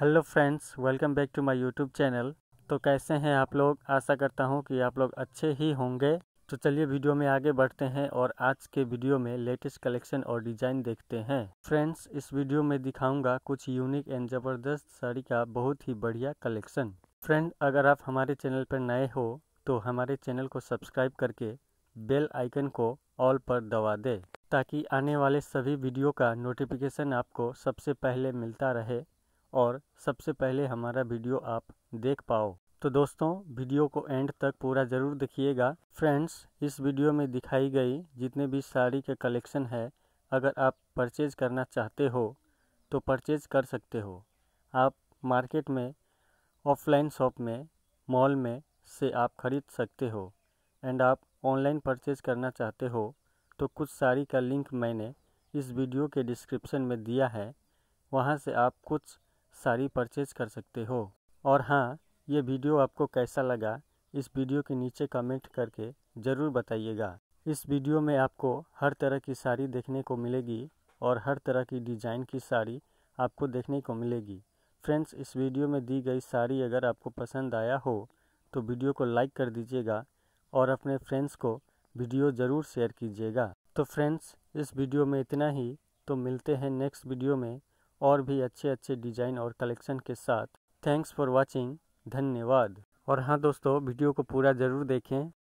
hello friends welcome back to my YouTube channel तो कैसे हैं आप लोग आशा करता हूं कि आप लोग अच्छे ही होंगे तो चलिए वीडियो में आगे बढ़ते हैं और आज के वीडियो में लेटेस्ट कलेक्शन और डिज़ाइन देखते हैं फ्रेंड्स इस वीडियो में दिखाऊंगा कुछ यूनिक एंड ज़बरदस्त साड़ी का बहुत ही बढ़िया कलेक्शन फ्रेंड अगर आप हमारे चैनल पर नए हो तो हमारे चैनल को सब्सक्राइब करके बेल आइकन को ऑल पर दबा दे ताकि आने वाले सभी वीडियो का नोटिफिकेशन आपको सबसे पहले मिलता रहे और सबसे पहले हमारा वीडियो आप देख पाओ तो दोस्तों वीडियो को एंड तक पूरा ज़रूर देखिएगा फ्रेंड्स इस वीडियो में दिखाई गई जितने भी साड़ी के कलेक्शन है अगर आप परचेज करना चाहते हो तो परचेज कर सकते हो आप मार्केट में ऑफलाइन शॉप में मॉल में से आप ख़रीद सकते हो एंड आप ऑनलाइन परचेज करना चाहते हो तो कुछ साड़ी का लिंक मैंने इस वीडियो के डिस्क्रिप्शन में दिया है वहाँ से आप कुछ साड़ी परचेज कर सकते हो और हाँ ये वीडियो आपको कैसा लगा इस वीडियो के नीचे कमेंट करके ज़रूर बताइएगा इस वीडियो में आपको हर तरह की साड़ी देखने को मिलेगी और हर तरह की डिज़ाइन की साड़ी आपको देखने को मिलेगी फ्रेंड्स इस वीडियो में दी गई साड़ी अगर आपको पसंद आया हो तो वीडियो को लाइक कर दीजिएगा और अपने फ्रेंड्स को वीडियो ज़रूर शेयर कीजिएगा तो फ्रेंड्स इस वीडियो में इतना ही तो मिलते हैं नेक्स्ट वीडियो में और भी अच्छे अच्छे डिज़ाइन और कलेक्शन के साथ थैंक्स फॉर वॉचिंग धन्यवाद और हाँ दोस्तों वीडियो को पूरा ज़रूर देखें